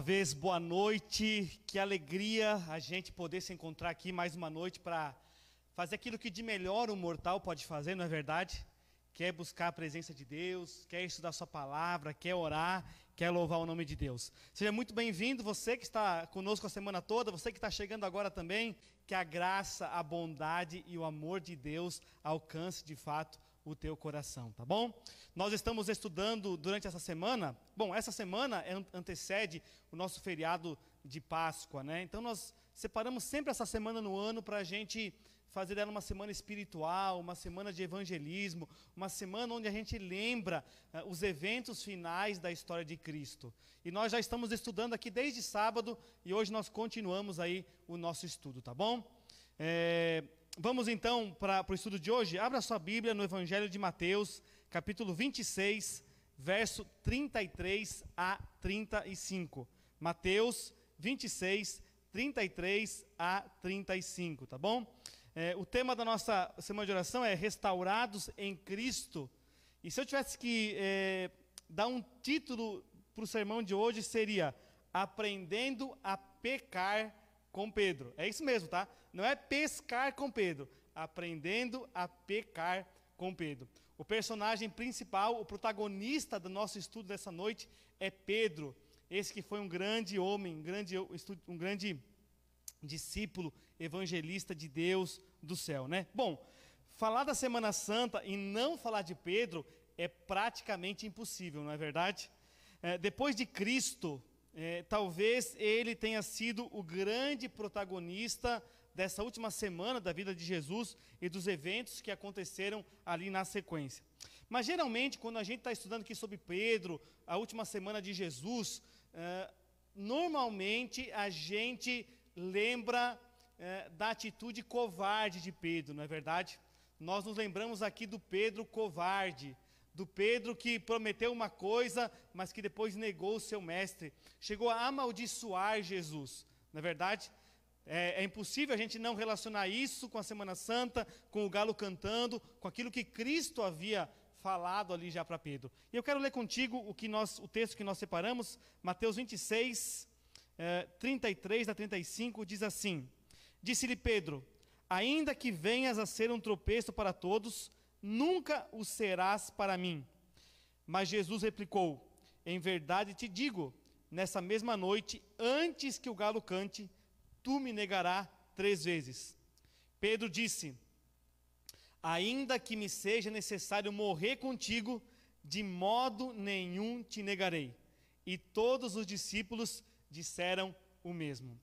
vez, boa noite. Que alegria a gente poder se encontrar aqui mais uma noite para fazer aquilo que de melhor um mortal pode fazer, não é verdade? Quer buscar a presença de Deus, quer estudar Sua palavra, quer orar, quer louvar o nome de Deus. Seja muito bem-vindo, você que está conosco a semana toda, você que está chegando agora também. Que a graça, a bondade e o amor de Deus alcance de fato o teu coração, tá bom? Nós estamos estudando durante essa semana. Bom, essa semana é antecede o nosso feriado de Páscoa, né? Então nós separamos sempre essa semana no ano para a gente fazer ela uma semana espiritual, uma semana de evangelismo, uma semana onde a gente lembra uh, os eventos finais da história de Cristo. E nós já estamos estudando aqui desde sábado e hoje nós continuamos aí o nosso estudo, tá bom? É, vamos então para o estudo de hoje. Abra sua Bíblia no Evangelho de Mateus, capítulo 26, verso 33 a 35. Mateus 26, 33 a 35, tá bom? É, o tema da nossa semana de oração é Restaurados em Cristo. E se eu tivesse que é, dar um título para o sermão de hoje, seria Aprendendo a Pecar com Pedro. É isso mesmo, tá? Não é pescar com Pedro, aprendendo a pecar com Pedro. O personagem principal, o protagonista do nosso estudo dessa noite é Pedro, esse que foi um grande homem, um grande, um grande discípulo evangelista de Deus do céu, né? Bom, falar da Semana Santa e não falar de Pedro é praticamente impossível, não é verdade? É, depois de Cristo, é, talvez ele tenha sido o grande protagonista dessa última semana da vida de Jesus e dos eventos que aconteceram ali na sequência. Mas geralmente, quando a gente está estudando aqui sobre Pedro, a última semana de Jesus, é, normalmente a gente lembra é, da atitude covarde de Pedro, não é verdade? Nós nos lembramos aqui do Pedro covarde, do Pedro que prometeu uma coisa, mas que depois negou o seu mestre. Chegou a amaldiçoar Jesus. Na é verdade, é, é, impossível a gente não relacionar isso com a Semana Santa, com o galo cantando, com aquilo que Cristo havia falado ali já para Pedro. E eu quero ler contigo o, que nós, o texto que nós separamos, Mateus 26, é, 33 a 35, diz assim: Disse-lhe Pedro: Ainda que venhas a ser um tropeço para todos, nunca o serás para mim. Mas Jesus replicou: Em verdade te digo, nessa mesma noite, antes que o galo cante, tu me negarás três vezes. Pedro disse: Ainda que me seja necessário morrer contigo, de modo nenhum te negarei. E todos os discípulos disseram o mesmo.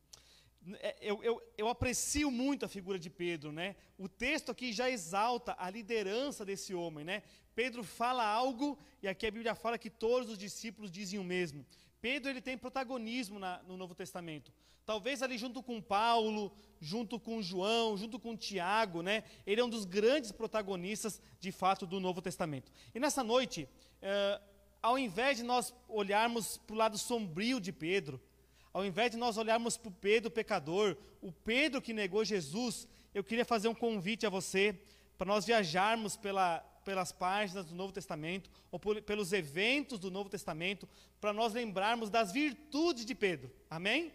É, eu, eu, eu aprecio muito a figura de Pedro, né? O texto aqui já exalta a liderança desse homem, né? Pedro fala algo e aqui a Bíblia fala que todos os discípulos dizem o mesmo. Pedro ele tem protagonismo na, no Novo Testamento. Talvez ali junto com Paulo, junto com João, junto com Tiago, né? Ele é um dos grandes protagonistas, de fato, do Novo Testamento. E nessa noite, eh, ao invés de nós olharmos para o lado sombrio de Pedro, ao invés de nós olharmos para o Pedro pecador, o Pedro que negou Jesus, eu queria fazer um convite a você para nós viajarmos pela, pelas páginas do Novo Testamento, ou por, pelos eventos do Novo Testamento, para nós lembrarmos das virtudes de Pedro. Amém?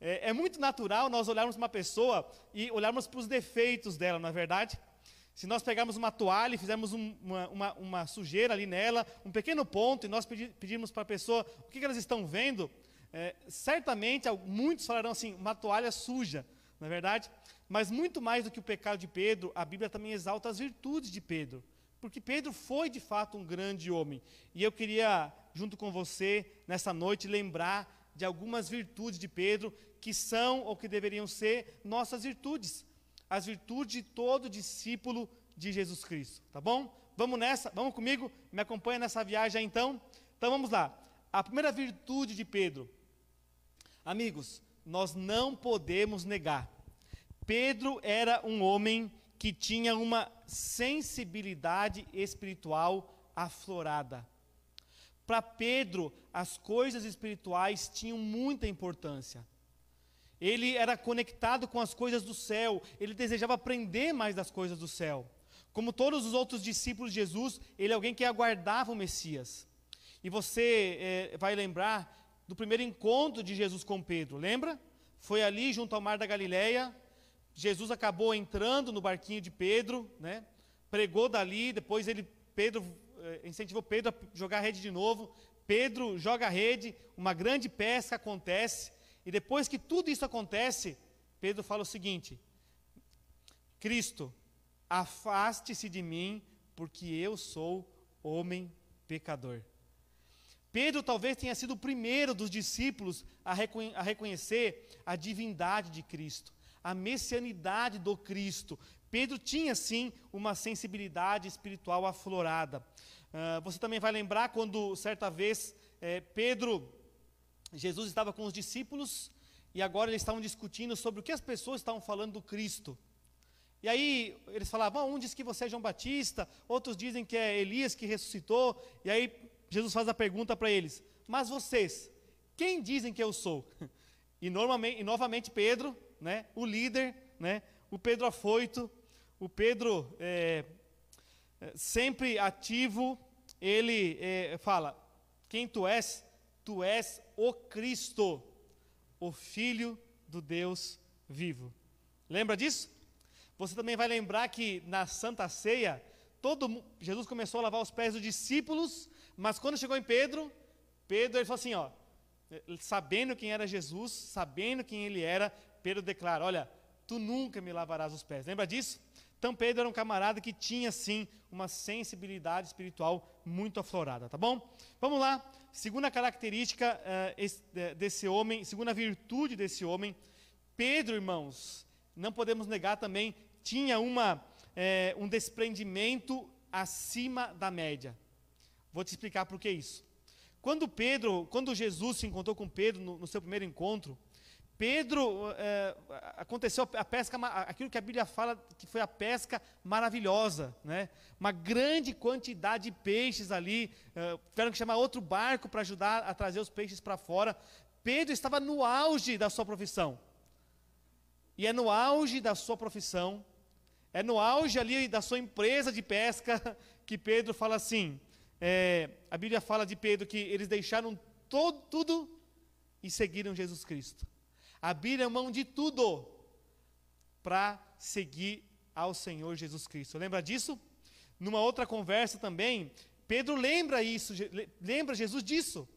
É, é muito natural nós olharmos uma pessoa e olharmos para os defeitos dela, não é verdade? Se nós pegarmos uma toalha e fizermos um, uma, uma, uma, sujeira ali nela, um pequeno ponto, e nós pedirmos para a pessoa o que, que elas estão vendo, é, certamente muitos falarão assim, uma toalha suja, não é verdade? Mas muito mais do que o pecado de Pedro, a Bíblia também exalta as virtudes de Pedro. Porque Pedro foi de fato um grande homem. E eu queria, junto com você, nessa noite, lembrar de algumas virtudes de Pedro que são ou que deveriam ser nossas virtudes. As virtudes de todo discípulo de Jesus Cristo, tá bom? Vamos nessa, vamos comigo, me acompanha nessa viagem então. Então vamos lá. A primeira virtude de Pedro, Amigos, nós não podemos negar. Pedro era um homem que tinha uma sensibilidade espiritual aflorada. Para Pedro, as coisas espirituais tinham muita importância. Ele era conectado com as coisas do céu, ele desejava aprender mais das coisas do céu. Como todos os outros discípulos de Jesus, ele é alguém que aguardava o Messias. E você é, vai lembrar do primeiro encontro de Jesus com Pedro, lembra? Foi ali junto ao mar da Galileia. Jesus acabou entrando no barquinho de Pedro, né? Pregou dali, depois ele Pedro eh, incentivou Pedro a jogar a rede de novo. Pedro joga a rede, uma grande pesca acontece, e depois que tudo isso acontece, Pedro fala o seguinte: Cristo, afaste-se de mim, porque eu sou homem pecador. Pedro talvez tenha sido o primeiro dos discípulos a, a reconhecer a divindade de Cristo, a messianidade do Cristo. Pedro tinha sim uma sensibilidade espiritual aflorada. Uh, você também vai lembrar quando, certa vez, eh, Pedro, Jesus estava com os discípulos e agora eles estavam discutindo sobre o que as pessoas estavam falando do Cristo. E aí eles falavam, ah, um diz que você é João Batista, outros dizem que é Elias que ressuscitou, e aí Jesus faz a pergunta para eles: Mas vocês, quem dizem que eu sou? E, normalmente, e novamente Pedro, né, o líder, né, o Pedro afoito, o Pedro é, é, sempre ativo, ele é, fala: Quem tu és? Tu és o Cristo, o Filho do Deus vivo. Lembra disso? Você também vai lembrar que na Santa Ceia, todo, Jesus começou a lavar os pés dos discípulos mas quando chegou em Pedro, Pedro ele falou assim, ó, sabendo quem era Jesus, sabendo quem ele era, Pedro declara: "Olha, tu nunca me lavarás os pés". Lembra disso? Então Pedro era um camarada que tinha sim uma sensibilidade espiritual muito aflorada, tá bom? Vamos lá. Segunda característica uh, eh, esse, eh, desse homem, segunda virtude desse homem, Pedro, irmãos, não podemos negar também tinha uma eh, um desprendimento acima da média. Vou te explicar por que isso. Quando Pedro, quando Jesus se encontrou com Pedro no, no seu primeiro encontro, Pedro é, aconteceu a pesca, aquilo que a Bíblia fala que foi a pesca maravilhosa, né? Uma grande quantidade de peixes ali, é, tiveram que chamar outro barco para ajudar a trazer os peixes para fora. Pedro estava no auge da sua profissão. E é no auge da sua profissão, é no auge ali da sua empresa de pesca que Pedro fala assim: é, a Bíblia fala de Pedro que eles deixaram todo, tudo e seguiram Jesus Cristo. Abriram mão de tudo para seguir ao Senhor Jesus Cristo. Lembra disso? Numa outra conversa também, Pedro lembra isso, lembra Jesus disso.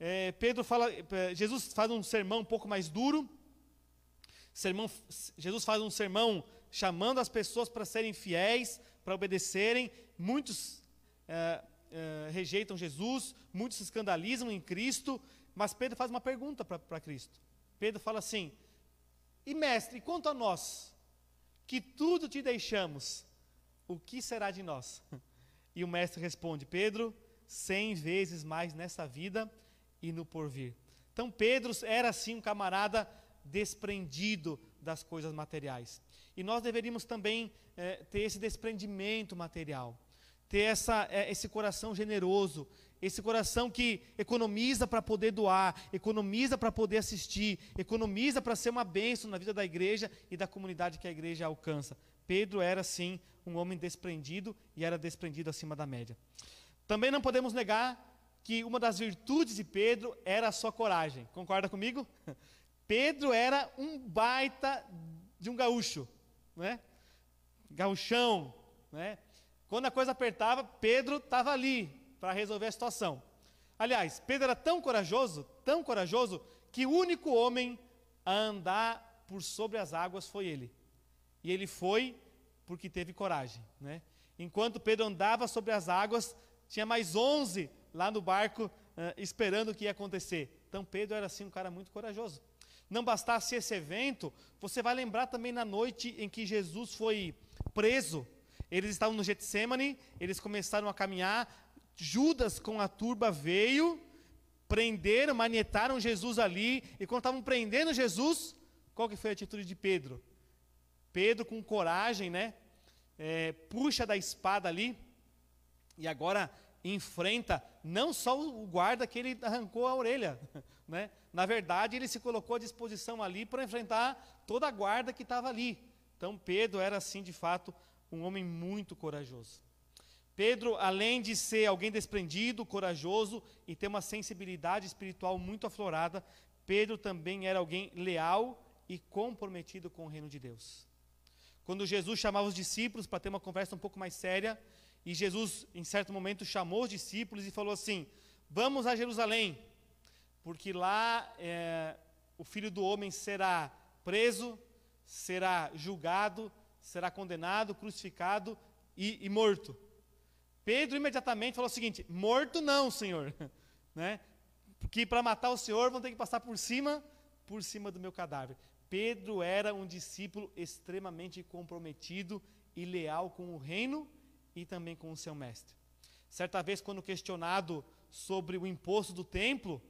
É, Pedro fala, é, Jesus faz um sermão um pouco mais duro. Sermão, Jesus faz um sermão chamando as pessoas para serem fiéis, para obedecerem. Muitos é, eh, rejeitam Jesus, muitos se escandalizam em Cristo, mas Pedro faz uma pergunta para Cristo. Pedro fala assim: E mestre, quanto a nós, que tudo te deixamos, o que será de nós? E o mestre responde: Pedro, cem vezes mais nessa vida e no porvir. Então Pedro era assim um camarada desprendido das coisas materiais. E nós deveríamos também eh, ter esse desprendimento material ter essa, é, esse coração generoso, esse coração que economiza para poder doar, economiza para poder assistir, economiza para ser uma bênção na vida da igreja e da comunidade que a igreja alcança. Pedro era, sim, um homem desprendido e era desprendido acima da média. Também não podemos negar que uma das virtudes de Pedro era a sua coragem. Concorda comigo? Pedro era um baita de um gaúcho, né? Gauchão, né? Quando a coisa apertava, Pedro estava ali para resolver a situação. Aliás, Pedro era tão corajoso, tão corajoso, que o único homem a andar por sobre as águas foi ele. E ele foi porque teve coragem. Né? Enquanto Pedro andava sobre as águas, tinha mais 11 lá no barco uh, esperando o que ia acontecer. Então Pedro era assim um cara muito corajoso. Não bastasse esse evento, você vai lembrar também na noite em que Jesus foi preso eles estavam no Getsemane, eles começaram a caminhar. Judas com a turba veio, prenderam, manietaram Jesus ali. E quando estavam prendendo Jesus, qual que foi a atitude de Pedro? Pedro com coragem, né? É, puxa da espada ali e agora enfrenta não só o guarda que ele arrancou a orelha, né? Na verdade, ele se colocou à disposição ali para enfrentar toda a guarda que estava ali. Então Pedro era assim de fato um homem muito corajoso. Pedro, além de ser alguém desprendido, corajoso e ter uma sensibilidade espiritual muito aflorada, Pedro também era alguém leal e comprometido com o reino de Deus. Quando Jesus chamava os discípulos para ter uma conversa um pouco mais séria, e Jesus, em certo momento, chamou os discípulos e falou assim: Vamos a Jerusalém, porque lá é, o filho do homem será preso, será julgado será condenado, crucificado e, e morto. Pedro imediatamente falou o seguinte: morto não, Senhor, né? Porque para matar o Senhor vão ter que passar por cima, por cima do meu cadáver. Pedro era um discípulo extremamente comprometido e leal com o reino e também com o seu mestre. Certa vez, quando questionado sobre o imposto do templo,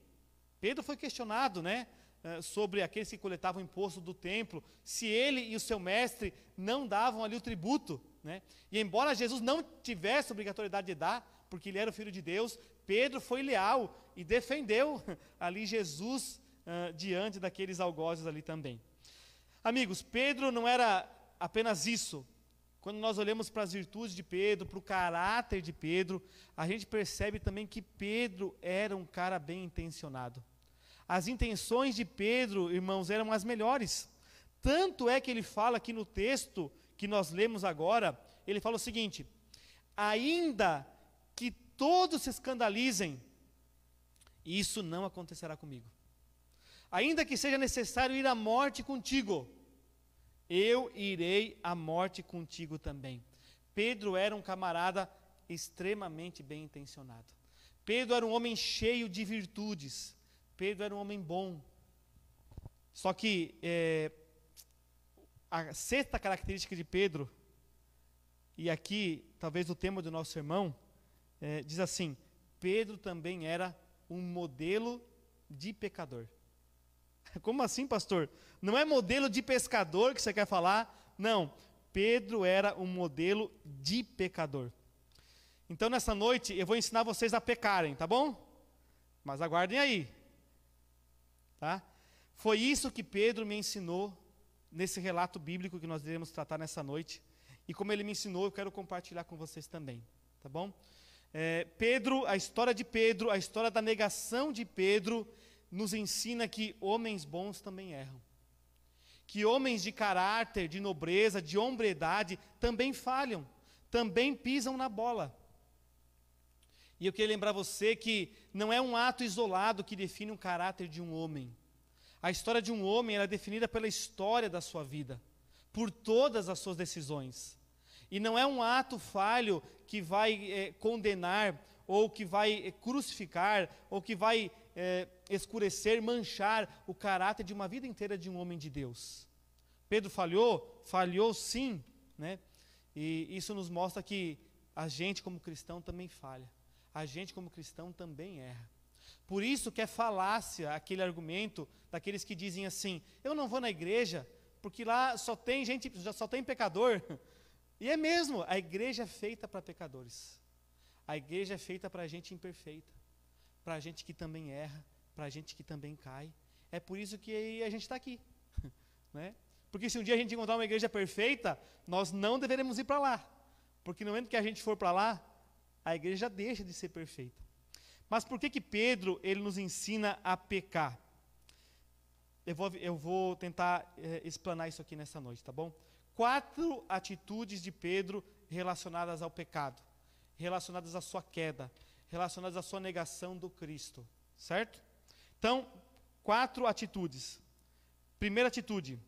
Pedro foi questionado, né? Eh, sobre aqueles que coletavam o imposto do templo, se ele e o seu mestre não davam ali o tributo. Né? E embora Jesus não tivesse obrigatoriedade de dar, porque ele era o filho de Deus, Pedro foi leal e defendeu ali Jesus uh, diante daqueles algozes ali também. Amigos, Pedro não era apenas isso. Quando nós olhamos para as virtudes de Pedro, para o caráter de Pedro, a gente percebe também que Pedro era um cara bem intencionado. As intenções de Pedro, irmãos, eram as melhores. Tanto é que ele fala aqui no texto que nós lemos agora, ele fala o seguinte: ainda que todos se escandalizem, isso não acontecerá comigo. Ainda que seja necessário ir à morte contigo, eu irei à morte contigo também. Pedro era um camarada extremamente bem intencionado. Pedro era um homem cheio de virtudes. Pedro era um homem bom. Só que é, a sexta característica de Pedro, e aqui talvez o tema do nosso sermão, é, diz assim: Pedro também era um modelo de pecador. Como assim, pastor? Não é modelo de pescador que você quer falar? Não. Pedro era um modelo de pecador. Então, nessa noite, eu vou ensinar vocês a pecarem, tá bom? Mas aguardem aí. Tá? Foi isso que Pedro me ensinou nesse relato bíblico que nós iremos tratar nessa noite. E como ele me ensinou, eu quero compartilhar com vocês também. Tá bom? É, Pedro, a história de Pedro, a história da negação de Pedro, nos ensina que homens bons também erram. Que homens de caráter, de nobreza, de hombredade também falham, também pisam na bola. E eu queria lembrar você que não é um ato isolado que define o caráter de um homem. A história de um homem é definida pela história da sua vida, por todas as suas decisões. E não é um ato falho que vai é, condenar, ou que vai é, crucificar, ou que vai é, escurecer, manchar o caráter de uma vida inteira de um homem de Deus. Pedro falhou? Falhou sim, né? E isso nos mostra que a gente, como cristão, também falha a gente, como cristão, também erra. Por isso que é falácia aquele argumento daqueles que dizem assim: eu não vou na igreja porque lá só tem gente, só tem pecador. E é mesmo, a igreja é feita para pecadores. A igreja é feita para gente imperfeita, para gente que também erra, para gente que também cai. É por isso que a gente está aqui, né? Porque se um dia a gente encontrar uma igreja perfeita, nós não deveremos ir para lá, porque no momento que a gente for para lá, a igreja deixa de ser perfeita. Mas por que que Pedro ele nos ensina a pecar? Eu vou, eu vou tentar é, explanar isso aqui nessa noite, tá bom? Quatro atitudes de Pedro relacionadas ao pecado, relacionadas à sua queda, relacionadas à sua negação do Cristo, certo? Então, quatro atitudes. Primeira atitude: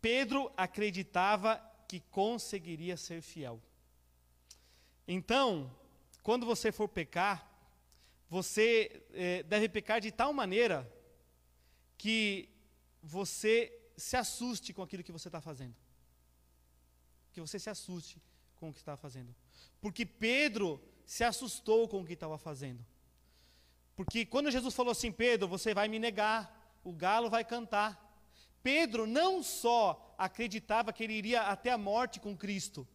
Pedro acreditava que conseguiria ser fiel. Então, quando você for pecar, você eh, deve pecar de tal maneira que você se assuste com aquilo que você está fazendo. Que você se assuste com o que está fazendo. Porque Pedro se assustou com o que estava fazendo. Porque quando Jesus falou assim, Pedro, você vai me negar, o galo vai cantar. Pedro não só acreditava que ele iria até a morte com Cristo,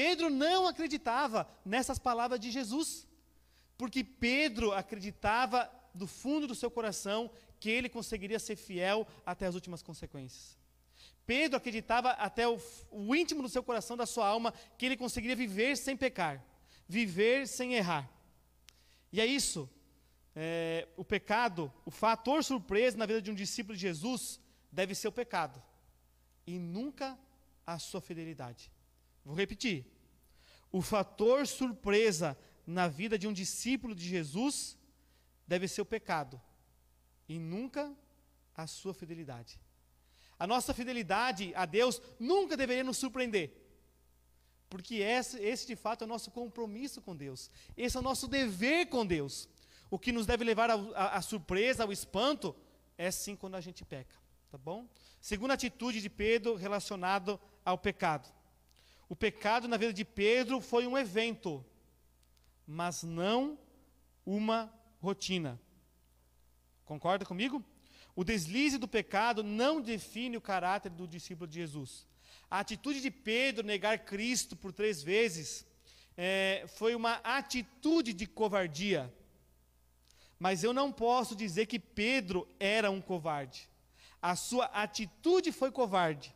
Pedro não acreditava nessas palavras de Jesus, porque Pedro acreditava do fundo do seu coração que ele conseguiria ser fiel até as últimas consequências. Pedro acreditava até o, o, íntimo do seu coração, da sua alma, que ele conseguiria viver sem pecar, viver sem errar. E é isso. É, o pecado, o fator surpresa na vida de um discípulo de Jesus deve ser o pecado e nunca a sua fidelidade. Vou repetir. O fator surpresa na vida de um discípulo de Jesus deve ser o pecado e nunca a sua fidelidade. A nossa fidelidade a Deus nunca deveria nos surpreender. Porque esse, esse, de fato é o nosso compromisso com Deus. Esse é o nosso dever com Deus. O que nos deve levar à surpresa, ao espanto, é sim quando a gente peca. Tá bom? Segunda atitude de Pedro relacionado ao pecado. O pecado na vida de Pedro foi um evento, mas não uma rotina. Concorda comigo? O deslize do pecado não define o caráter do discípulo de Jesus. A atitude de Pedro negar Cristo por três vezes é, foi uma atitude de covardia. Mas eu não posso dizer que Pedro era um covarde. A sua atitude foi covarde,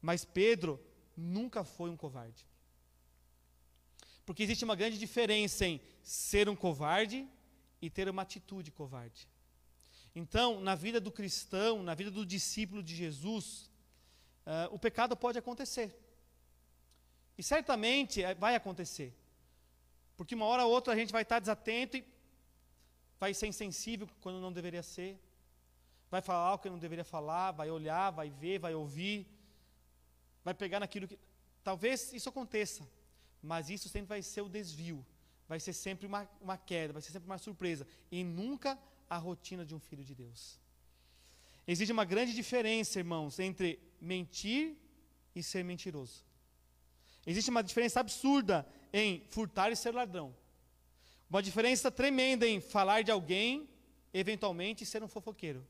mas Pedro nunca foi um covarde. Porque existe uma grande diferença em ser um covarde e ter uma atitude covarde. Então, na vida do cristão, na vida do discípulo de Jesus, uh, o pecado pode acontecer. E certamente eh, vai acontecer. Porque uma hora ou outra a gente vai estar desatento e vai ser insensível quando não deveria ser. Vai falar o que não deveria falar, vai olhar, vai ver, vai ouvir vai pegar naquilo que. Talvez isso aconteça, mas isso sempre vai ser o desvio, vai ser sempre uma, uma queda, vai ser sempre uma surpresa, e nunca a rotina de um filho de Deus. Existe uma grande diferença, irmãos, entre mentir e ser mentiroso. Existe uma diferença absurda em furtar e ser ladrão. Uma diferença tremenda em falar de alguém, eventualmente ser um fofoqueiro.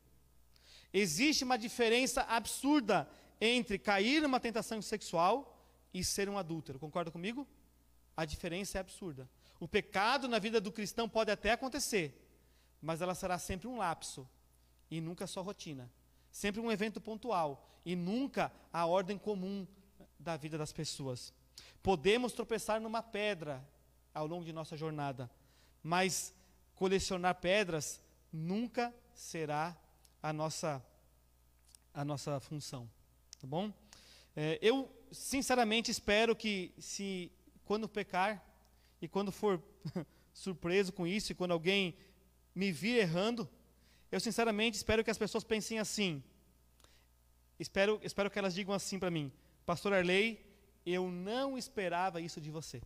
Existe uma diferença absurda entre cair numa tentação sexual e ser um adúltero. Concorda comigo? A diferença é absurda. O pecado na vida do cristão pode até acontecer, mas ela será sempre um lapso e nunca só rotina. Sempre um evento pontual e nunca a ordem comum da vida das pessoas. Podemos tropeçar numa pedra ao longo de nossa jornada, mas colecionar pedras nunca será a nossa a nossa função. Tá bom? É, eu, sinceramente, espero que, se quando pecar e quando for surpreso com isso, e quando alguém me vir errando, eu, sinceramente, espero que as pessoas pensem assim. Espero, espero que elas digam assim para mim: Pastor Arley, eu não esperava isso de você.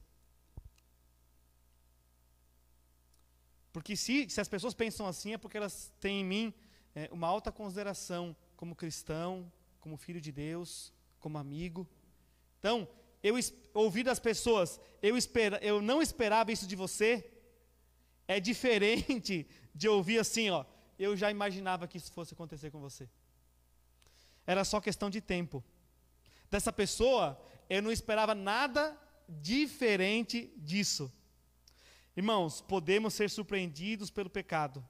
Porque se, se as pessoas pensam assim, é porque elas têm em mim é, uma alta consideração como cristão, como filho de Deus, como amigo. Então, eu ouvir das pessoas, eu, eu não esperava isso de você, é diferente de ouvir assim, ó, eu já imaginava que isso fosse acontecer com você. Era só questão de tempo. Dessa pessoa, eu não esperava nada diferente disso. Irmãos, podemos ser surpreendidos pelo pecado,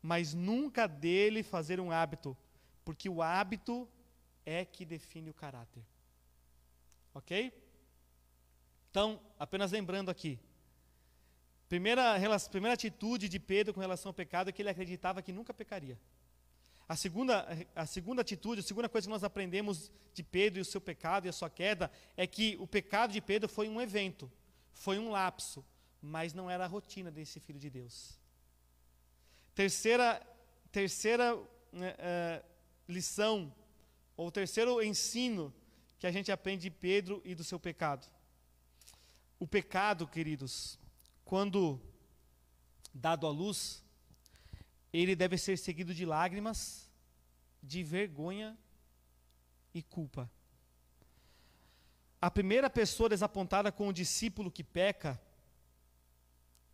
mas nunca dele fazer um hábito, porque o hábito é que define o caráter. Ok? Então, apenas lembrando aqui. Primeira, primeira atitude de Pedro com relação ao pecado é que ele acreditava que nunca pecaria. A segunda, a segunda atitude, a segunda coisa que nós aprendemos de Pedro e o seu pecado e a sua queda é que o pecado de Pedro foi um evento, foi um lapso, mas não era a rotina desse filho de Deus. Terceira, terceira uh, lição ou o terceiro ensino que a gente aprende de Pedro e do seu pecado. O pecado, queridos, quando dado à luz, ele deve ser seguido de lágrimas, de vergonha e culpa. A primeira pessoa desapontada com o discípulo que peca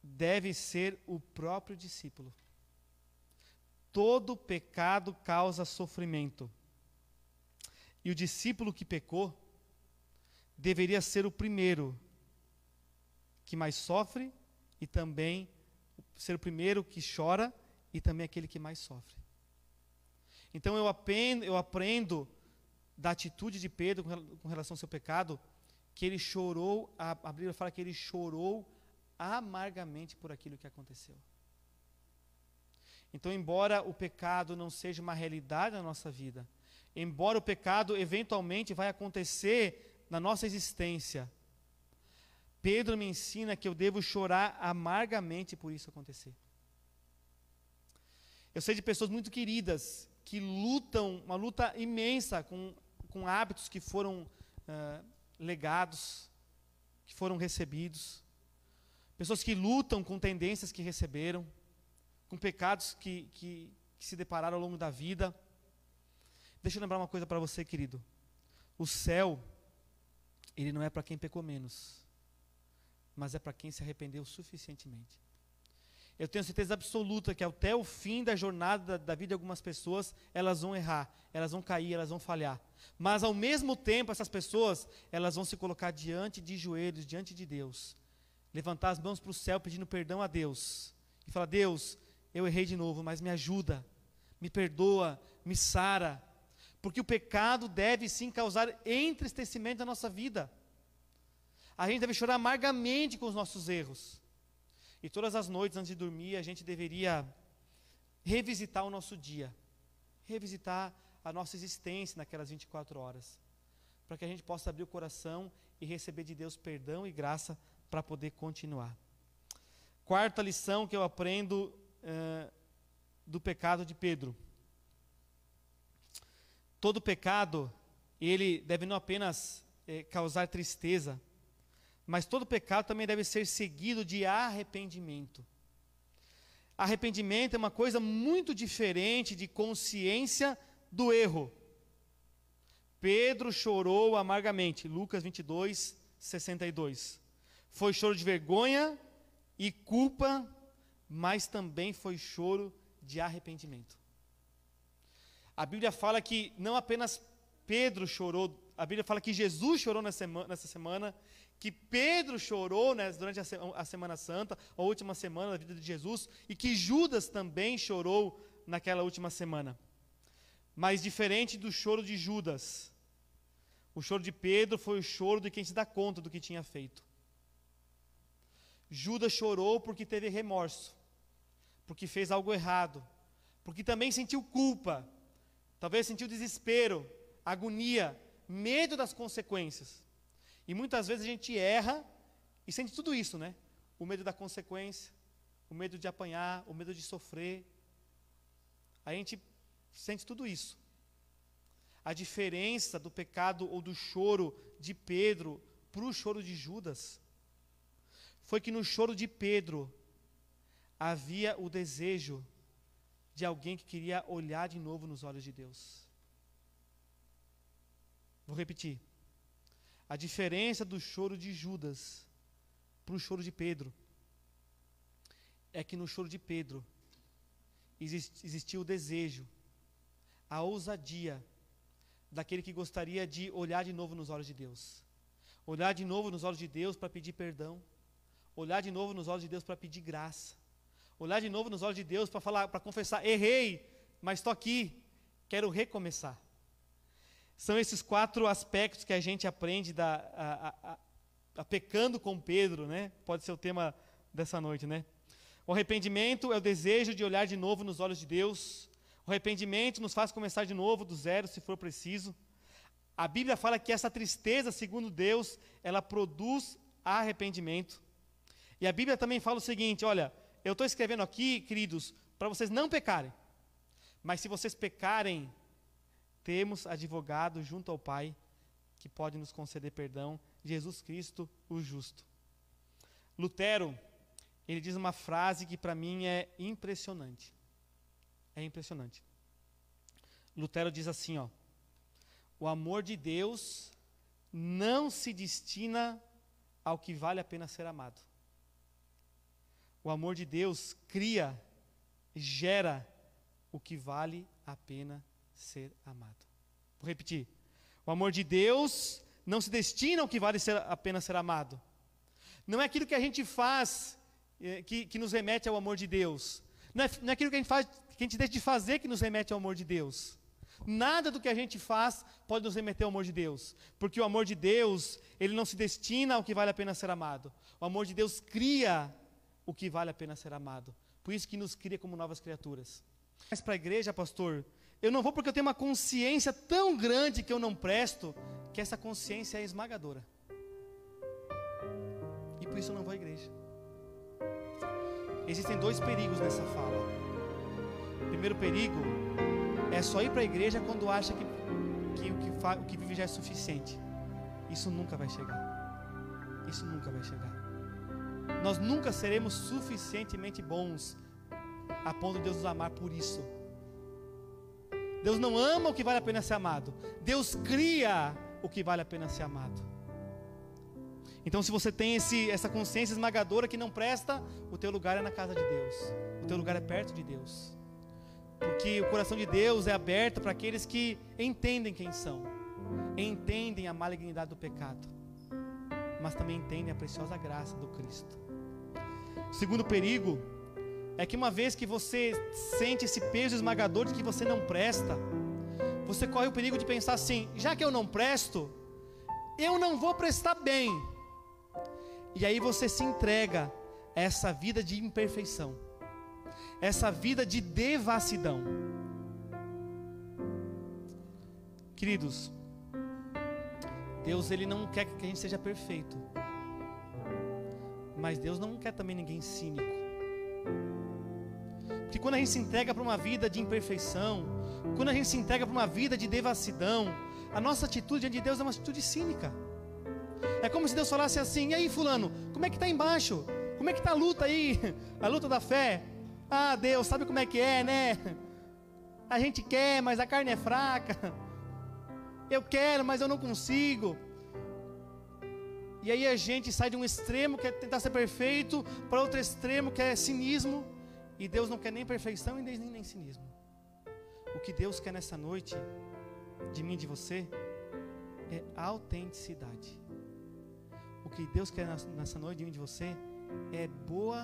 deve ser o próprio discípulo. Todo pecado causa sofrimento e o discípulo que pecou deveria ser o primeiro que mais sofre e também ser o primeiro que chora e também aquele que mais sofre. Então eu aprendo, eu aprendo da atitude de Pedro com relação ao seu pecado, que ele chorou, a, a Bíblia fala que ele chorou amargamente por aquilo que aconteceu. Então, embora o pecado não seja uma realidade na nossa vida, Embora o pecado eventualmente vai acontecer na nossa existência, Pedro me ensina que eu devo chorar amargamente por isso acontecer. Eu sei de pessoas muito queridas que lutam uma luta imensa com, com hábitos que foram uh, legados, que foram recebidos. Pessoas que lutam com tendências que receberam, com pecados que, que, que se depararam ao longo da vida. Deixa eu lembrar uma coisa para você, querido. O céu, ele não é para quem pecou menos, mas é para quem se arrependeu suficientemente. Eu tenho certeza absoluta que até o fim da jornada da vida de algumas pessoas, elas vão errar, elas vão cair, elas vão falhar. Mas ao mesmo tempo, essas pessoas, elas vão se colocar diante de joelhos, diante de Deus, levantar as mãos para o céu pedindo perdão a Deus e falar: "Deus, eu errei de novo, mas me ajuda, me perdoa, me sara, porque o pecado deve sim causar entristecimento na nossa vida. A gente deve chorar amargamente com os nossos erros. E todas as noites antes de dormir, a gente deveria revisitar o nosso dia, revisitar a nossa existência naquelas 24 horas, para que a gente possa abrir o coração e receber de Deus perdão e graça para poder continuar. Quarta lição que eu aprendo uh, do pecado de Pedro. Todo pecado, ele deve não apenas é, causar tristeza, mas todo pecado também deve ser seguido de arrependimento. Arrependimento é uma coisa muito diferente de consciência do erro. Pedro chorou amargamente, Lucas 22, 62. Foi choro de vergonha e culpa, mas também foi choro de arrependimento. A Bíblia fala que não apenas Pedro chorou, a Bíblia fala que Jesus chorou nessa semana, que Pedro chorou né, durante a Semana Santa, a última semana da vida de Jesus, e que Judas também chorou naquela última semana. Mas diferente do choro de Judas, o choro de Pedro foi o choro de quem se dá conta do que tinha feito. Judas chorou porque teve remorso, porque fez algo errado, porque também sentiu culpa, Talvez sentiu desespero, agonia, medo das consequências. E muitas vezes a gente erra e sente tudo isso, né? O medo da consequência, o medo de apanhar, o medo de sofrer. A gente sente tudo isso. A diferença do pecado ou do choro de Pedro para o choro de Judas foi que no choro de Pedro havia o desejo de alguém que queria olhar de novo nos olhos de Deus. Vou repetir. A diferença do choro de Judas para o choro de Pedro é que no choro de Pedro existia o desejo, a ousadia daquele que gostaria de olhar de novo nos olhos de Deus. Olhar de novo nos olhos de Deus para pedir perdão. Olhar de novo nos olhos de Deus para pedir graça olhar de novo nos olhos de Deus para falar, para confessar, errei, mas estou aqui, quero recomeçar. São esses quatro aspectos que a gente aprende da, a, a, a, pecando com Pedro, né? Pode ser o tema dessa noite, né? O arrependimento é o desejo de olhar de novo nos olhos de Deus. O arrependimento nos faz começar de novo, do zero, se for preciso. A Bíblia fala que essa tristeza, segundo Deus, ela produz arrependimento. E a Bíblia também fala o seguinte: olha, eu estou escrevendo aqui, queridos, para vocês não pecarem. Mas se vocês pecarem, temos advogado junto ao Pai que pode nos conceder perdão, Jesus Cristo, o justo. Lutero, ele diz uma frase que para mim é impressionante. É impressionante. Lutero diz assim, ó: O amor de Deus não se destina ao que vale a pena ser amado. O amor de Deus cria, gera o que vale a pena ser amado. Vou repetir. O amor de Deus não se destina ao que vale ser, a pena ser amado. Não é aquilo que a gente faz eh, que, que nos remete ao amor de Deus. Não é, não é aquilo que a gente faz, que a gente deixa de fazer que nos remete ao amor de Deus. Nada do que a gente faz pode nos remeter ao amor de Deus, porque o amor de Deus, ele não se destina ao que vale a pena ser amado. O amor de Deus cria o que vale a pena ser amado. Por isso que nos cria como novas criaturas. Mas para a igreja, pastor, eu não vou porque eu tenho uma consciência tão grande que eu não presto, que essa consciência é esmagadora. E por isso eu não vou à igreja. Existem dois perigos nessa fala. O primeiro perigo é só ir para a igreja quando acha que, que, o, que o que vive já é suficiente. Isso nunca vai chegar. Isso nunca vai chegar. Nós nunca seremos suficientemente bons a ponto de Deus nos amar por isso. Deus não ama o que vale a pena ser amado. Deus cria o que vale a pena ser amado. Então, se você tem esse, essa consciência esmagadora que não presta, o teu lugar é na casa de Deus. O teu lugar é perto de Deus. Porque o coração de Deus é aberto para aqueles que entendem quem são, entendem a malignidade do pecado, mas também entendem a preciosa graça do Cristo. Segundo perigo é que uma vez que você sente esse peso esmagador de que você não presta, você corre o perigo de pensar assim: já que eu não presto, eu não vou prestar bem. E aí você se entrega a essa vida de imperfeição, essa vida de devassidão. Queridos, Deus ele não quer que a gente seja perfeito. Mas Deus não quer também ninguém cínico. Porque quando a gente se entrega para uma vida de imperfeição, quando a gente se entrega para uma vida de devassidão, a nossa atitude diante de Deus é uma atitude cínica. É como se Deus falasse assim: e aí, Fulano, como é que está embaixo? Como é que está a luta aí? A luta da fé? Ah, Deus, sabe como é que é, né? A gente quer, mas a carne é fraca. Eu quero, mas eu não consigo. E aí a gente sai de um extremo que é tentar ser perfeito para outro extremo que é cinismo. E Deus não quer nem perfeição e nem, nem cinismo. O que Deus quer nessa noite, de mim e de você, é autenticidade. O que Deus quer nessa noite, de mim e de você, é boa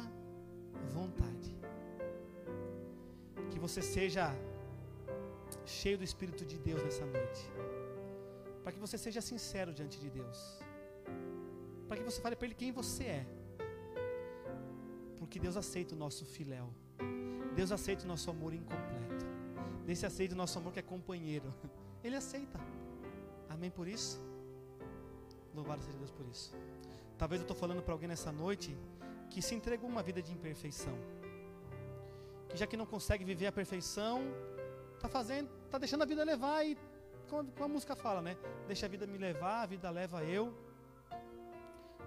vontade. Que você seja cheio do Espírito de Deus nessa noite. Para que você seja sincero diante de Deus para que você fale para ele quem você é. Porque Deus aceita o nosso filéu. Deus aceita o nosso amor incompleto. Deus aceita o nosso amor que é companheiro. Ele aceita. Amém por isso? Louvado seja Deus por isso. Talvez eu estou falando para alguém nessa noite que se entregou uma vida de imperfeição. Que já que não consegue viver a perfeição, está fazendo, está deixando a vida levar e como a música fala, né? Deixa a vida me levar, a vida leva eu.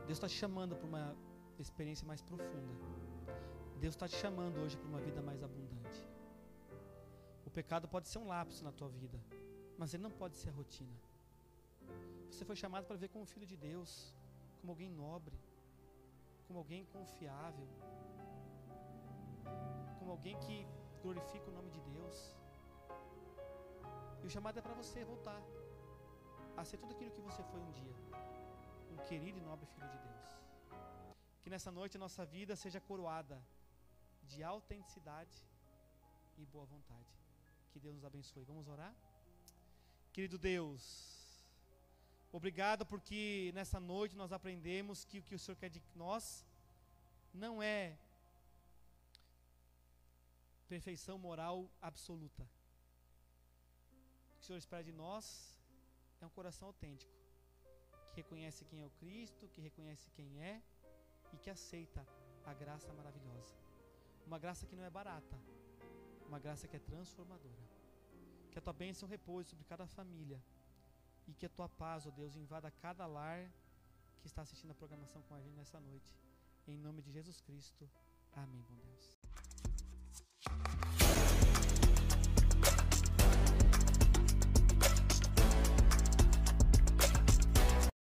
Deus está te chamando para uma experiência mais profunda. Deus está te chamando hoje para uma vida mais abundante. O pecado pode ser um lápis na tua vida, mas ele não pode ser a rotina. Você foi chamado para ver como filho de Deus, como alguém nobre, como alguém confiável, como alguém que glorifica o nome de Deus. E o chamado é para você voltar a ser tudo aquilo que você foi um dia querido e nobre Filho de Deus. Que nessa noite a nossa vida seja coroada de autenticidade e boa vontade. Que Deus nos abençoe. Vamos orar? Querido Deus, obrigado porque nessa noite nós aprendemos que o que o Senhor quer de nós não é perfeição moral absoluta. O que o Senhor espera de nós é um coração autêntico que reconhece quem é o Cristo, que reconhece quem é e que aceita a graça maravilhosa. Uma graça que não é barata, uma graça que é transformadora. Que a tua bênção repouse sobre cada família e que a tua paz, ó oh Deus, invada cada lar que está assistindo a programação com a gente nessa noite. Em nome de Jesus Cristo. Amém, bom Deus.